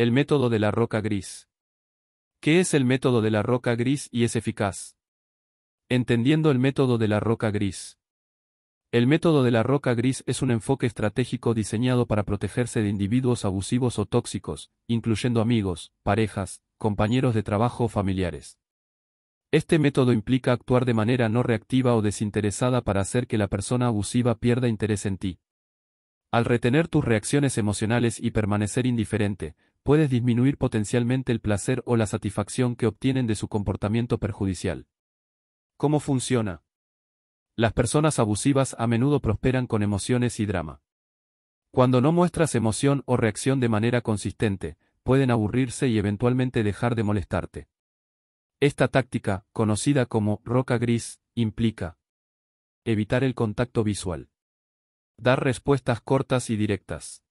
El método de la roca gris. ¿Qué es el método de la roca gris y es eficaz? Entendiendo el método de la roca gris. El método de la roca gris es un enfoque estratégico diseñado para protegerse de individuos abusivos o tóxicos, incluyendo amigos, parejas, compañeros de trabajo o familiares. Este método implica actuar de manera no reactiva o desinteresada para hacer que la persona abusiva pierda interés en ti. Al retener tus reacciones emocionales y permanecer indiferente, puedes disminuir potencialmente el placer o la satisfacción que obtienen de su comportamiento perjudicial. ¿Cómo funciona? Las personas abusivas a menudo prosperan con emociones y drama. Cuando no muestras emoción o reacción de manera consistente, pueden aburrirse y eventualmente dejar de molestarte. Esta táctica, conocida como roca gris, implica evitar el contacto visual. Dar respuestas cortas y directas.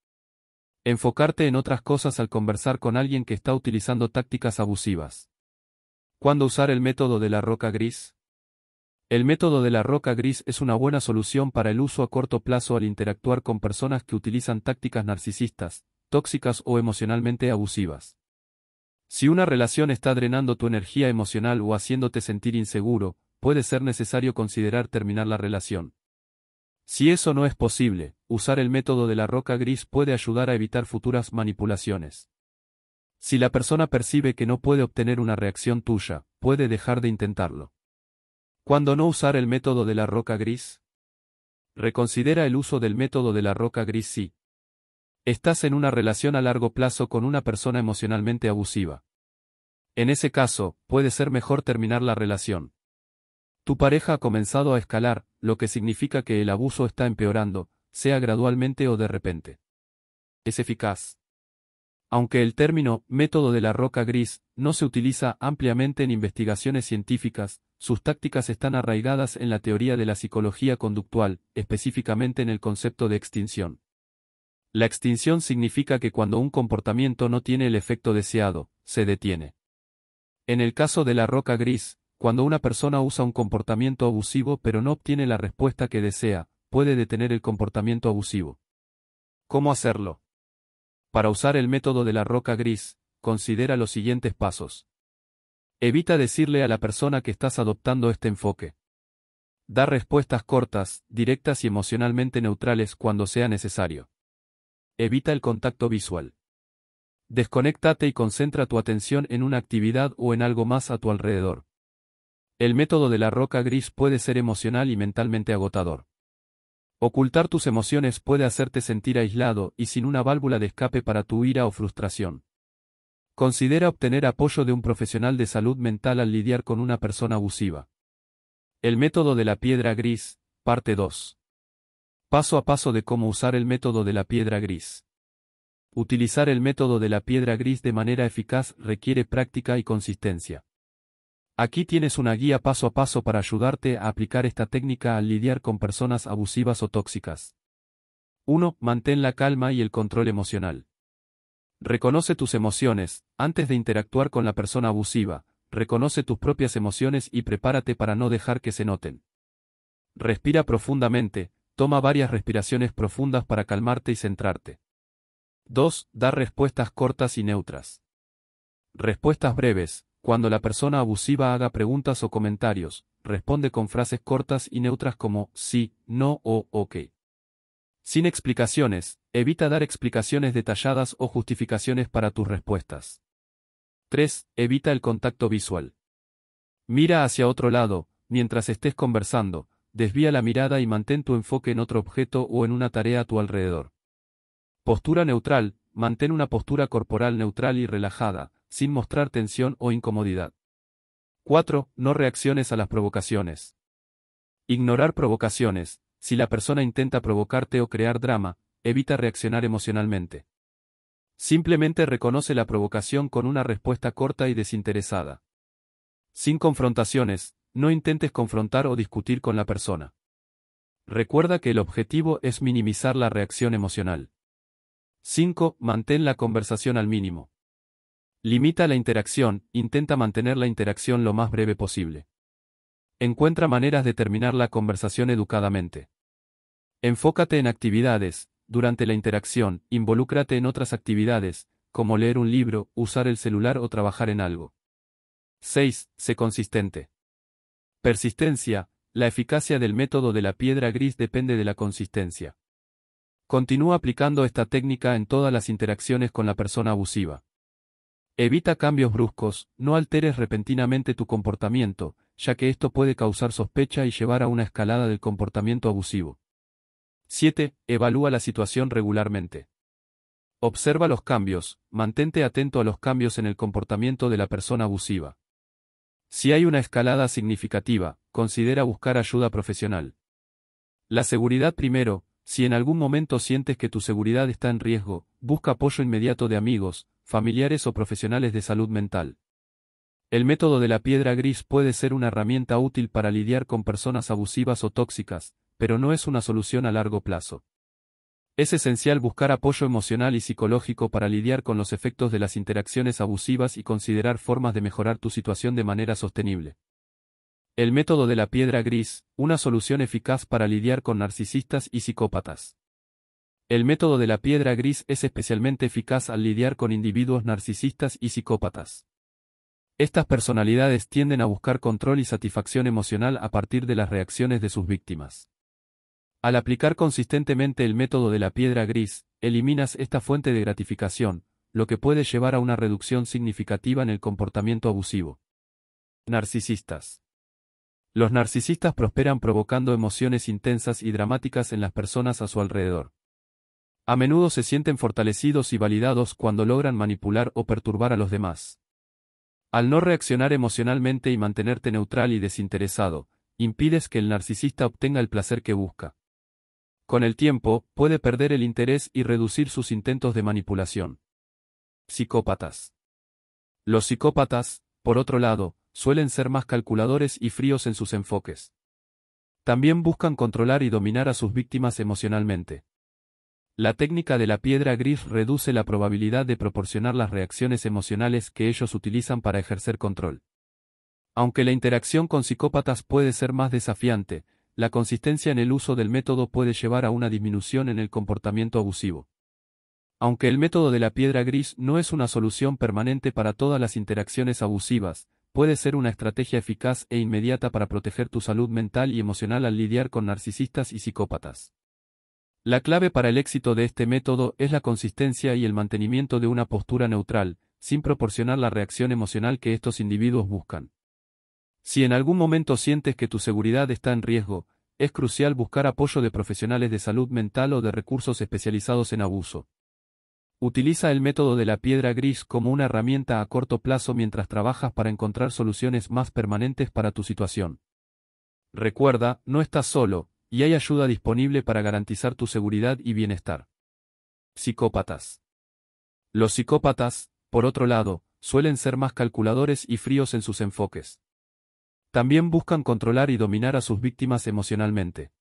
Enfocarte en otras cosas al conversar con alguien que está utilizando tácticas abusivas. ¿Cuándo usar el método de la roca gris? El método de la roca gris es una buena solución para el uso a corto plazo al interactuar con personas que utilizan tácticas narcisistas, tóxicas o emocionalmente abusivas. Si una relación está drenando tu energía emocional o haciéndote sentir inseguro, puede ser necesario considerar terminar la relación. Si eso no es posible, usar el método de la roca gris puede ayudar a evitar futuras manipulaciones. Si la persona percibe que no puede obtener una reacción tuya, puede dejar de intentarlo. ¿Cuándo no usar el método de la roca gris? Reconsidera el uso del método de la roca gris si estás en una relación a largo plazo con una persona emocionalmente abusiva. En ese caso, puede ser mejor terminar la relación. Tu pareja ha comenzado a escalar, lo que significa que el abuso está empeorando, sea gradualmente o de repente. Es eficaz. Aunque el término método de la roca gris no se utiliza ampliamente en investigaciones científicas, sus tácticas están arraigadas en la teoría de la psicología conductual, específicamente en el concepto de extinción. La extinción significa que cuando un comportamiento no tiene el efecto deseado, se detiene. En el caso de la roca gris, cuando una persona usa un comportamiento abusivo pero no obtiene la respuesta que desea, puede detener el comportamiento abusivo. ¿Cómo hacerlo? Para usar el método de la roca gris, considera los siguientes pasos. Evita decirle a la persona que estás adoptando este enfoque. Da respuestas cortas, directas y emocionalmente neutrales cuando sea necesario. Evita el contacto visual. Desconéctate y concentra tu atención en una actividad o en algo más a tu alrededor. El método de la roca gris puede ser emocional y mentalmente agotador. Ocultar tus emociones puede hacerte sentir aislado y sin una válvula de escape para tu ira o frustración. Considera obtener apoyo de un profesional de salud mental al lidiar con una persona abusiva. El método de la piedra gris, parte 2. Paso a paso de cómo usar el método de la piedra gris. Utilizar el método de la piedra gris de manera eficaz requiere práctica y consistencia. Aquí tienes una guía paso a paso para ayudarte a aplicar esta técnica al lidiar con personas abusivas o tóxicas. 1. Mantén la calma y el control emocional. Reconoce tus emociones, antes de interactuar con la persona abusiva, reconoce tus propias emociones y prepárate para no dejar que se noten. Respira profundamente, toma varias respiraciones profundas para calmarte y centrarte. 2. Da respuestas cortas y neutras. Respuestas breves, cuando la persona abusiva haga preguntas o comentarios, responde con frases cortas y neutras como sí, no o ok. Sin explicaciones, evita dar explicaciones detalladas o justificaciones para tus respuestas. 3. Evita el contacto visual. Mira hacia otro lado, mientras estés conversando, desvía la mirada y mantén tu enfoque en otro objeto o en una tarea a tu alrededor. Postura neutral, mantén una postura corporal neutral y relajada, sin mostrar tensión o incomodidad. 4. No reacciones a las provocaciones. Ignorar provocaciones. Si la persona intenta provocarte o crear drama, evita reaccionar emocionalmente. Simplemente reconoce la provocación con una respuesta corta y desinteresada. Sin confrontaciones, no intentes confrontar o discutir con la persona. Recuerda que el objetivo es minimizar la reacción emocional. 5. Mantén la conversación al mínimo. Limita la interacción, intenta mantener la interacción lo más breve posible. Encuentra maneras de terminar la conversación educadamente. Enfócate en actividades, durante la interacción, involúcrate en otras actividades, como leer un libro, usar el celular o trabajar en algo. 6. Sé consistente. Persistencia, la eficacia del método de la piedra gris depende de la consistencia. Continúa aplicando esta técnica en todas las interacciones con la persona abusiva. Evita cambios bruscos, no alteres repentinamente tu comportamiento, ya que esto puede causar sospecha y llevar a una escalada del comportamiento abusivo. 7. Evalúa la situación regularmente. Observa los cambios, mantente atento a los cambios en el comportamiento de la persona abusiva. Si hay una escalada significativa, considera buscar ayuda profesional. La seguridad primero, si en algún momento sientes que tu seguridad está en riesgo, busca apoyo inmediato de amigos, familiares o profesionales de salud mental. El método de la piedra gris puede ser una herramienta útil para lidiar con personas abusivas o tóxicas, pero no es una solución a largo plazo. Es esencial buscar apoyo emocional y psicológico para lidiar con los efectos de las interacciones abusivas y considerar formas de mejorar tu situación de manera sostenible. El método de la piedra gris, una solución eficaz para lidiar con narcisistas y psicópatas. El método de la piedra gris es especialmente eficaz al lidiar con individuos narcisistas y psicópatas. Estas personalidades tienden a buscar control y satisfacción emocional a partir de las reacciones de sus víctimas. Al aplicar consistentemente el método de la piedra gris, eliminas esta fuente de gratificación, lo que puede llevar a una reducción significativa en el comportamiento abusivo. Narcisistas. Los narcisistas prosperan provocando emociones intensas y dramáticas en las personas a su alrededor. A menudo se sienten fortalecidos y validados cuando logran manipular o perturbar a los demás. Al no reaccionar emocionalmente y mantenerte neutral y desinteresado, impides que el narcisista obtenga el placer que busca. Con el tiempo, puede perder el interés y reducir sus intentos de manipulación. Psicópatas. Los psicópatas, por otro lado, suelen ser más calculadores y fríos en sus enfoques. También buscan controlar y dominar a sus víctimas emocionalmente. La técnica de la piedra gris reduce la probabilidad de proporcionar las reacciones emocionales que ellos utilizan para ejercer control. Aunque la interacción con psicópatas puede ser más desafiante, la consistencia en el uso del método puede llevar a una disminución en el comportamiento abusivo. Aunque el método de la piedra gris no es una solución permanente para todas las interacciones abusivas, puede ser una estrategia eficaz e inmediata para proteger tu salud mental y emocional al lidiar con narcisistas y psicópatas. La clave para el éxito de este método es la consistencia y el mantenimiento de una postura neutral, sin proporcionar la reacción emocional que estos individuos buscan. Si en algún momento sientes que tu seguridad está en riesgo, es crucial buscar apoyo de profesionales de salud mental o de recursos especializados en abuso. Utiliza el método de la piedra gris como una herramienta a corto plazo mientras trabajas para encontrar soluciones más permanentes para tu situación. Recuerda, no estás solo, y hay ayuda disponible para garantizar tu seguridad y bienestar. Psicópatas. Los psicópatas, por otro lado, suelen ser más calculadores y fríos en sus enfoques. También buscan controlar y dominar a sus víctimas emocionalmente.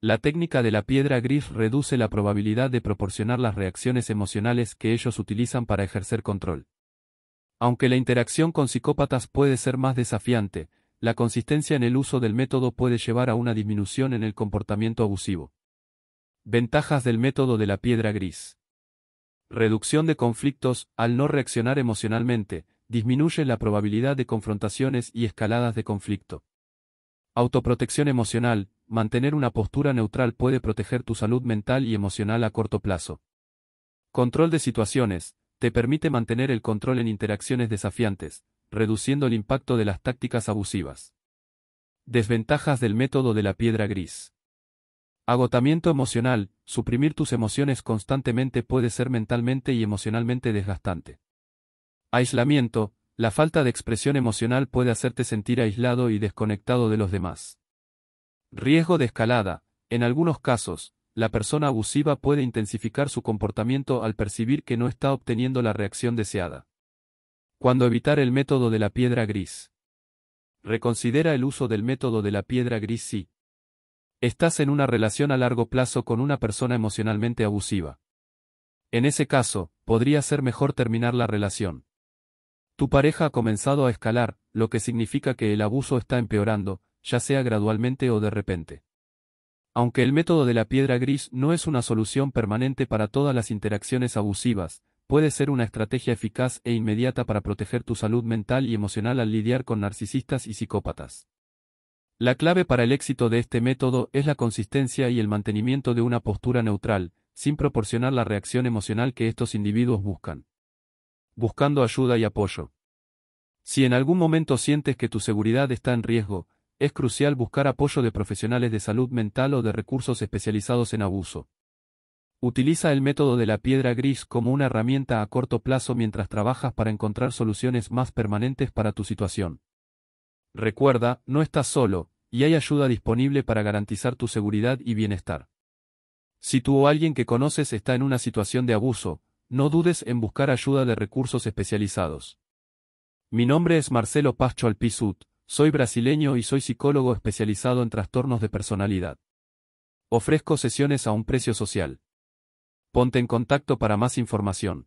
La técnica de la piedra gris reduce la probabilidad de proporcionar las reacciones emocionales que ellos utilizan para ejercer control. Aunque la interacción con psicópatas puede ser más desafiante, la consistencia en el uso del método puede llevar a una disminución en el comportamiento abusivo. Ventajas del método de la piedra gris. Reducción de conflictos, al no reaccionar emocionalmente, disminuye la probabilidad de confrontaciones y escaladas de conflicto. Autoprotección emocional, mantener una postura neutral puede proteger tu salud mental y emocional a corto plazo. Control de situaciones, te permite mantener el control en interacciones desafiantes, reduciendo el impacto de las tácticas abusivas. Desventajas del método de la piedra gris. Agotamiento emocional, suprimir tus emociones constantemente puede ser mentalmente y emocionalmente desgastante. Aislamiento, la falta de expresión emocional puede hacerte sentir aislado y desconectado de los demás. Riesgo de escalada, en algunos casos, la persona abusiva puede intensificar su comportamiento al percibir que no está obteniendo la reacción deseada. Cuando evitar el método de la piedra gris. Reconsidera el uso del método de la piedra gris si estás en una relación a largo plazo con una persona emocionalmente abusiva. En ese caso, podría ser mejor terminar la relación. Tu pareja ha comenzado a escalar, lo que significa que el abuso está empeorando, ya sea gradualmente o de repente. Aunque el método de la piedra gris no es una solución permanente para todas las interacciones abusivas, puede ser una estrategia eficaz e inmediata para proteger tu salud mental y emocional al lidiar con narcisistas y psicópatas. La clave para el éxito de este método es la consistencia y el mantenimiento de una postura neutral, sin proporcionar la reacción emocional que estos individuos buscan. Buscando ayuda y apoyo. Si en algún momento sientes que tu seguridad está en riesgo, es crucial buscar apoyo de profesionales de salud mental o de recursos especializados en abuso. Utiliza el método de la piedra gris como una herramienta a corto plazo mientras trabajas para encontrar soluciones más permanentes para tu situación. Recuerda, no estás solo, y hay ayuda disponible para garantizar tu seguridad y bienestar. Si tú o alguien que conoces está en una situación de abuso, no dudes en buscar ayuda de recursos especializados. Mi nombre es Marcelo Pacho Alpizut, soy brasileño y soy psicólogo especializado en trastornos de personalidad. Ofrezco sesiones a un precio social. Ponte en contacto para más información.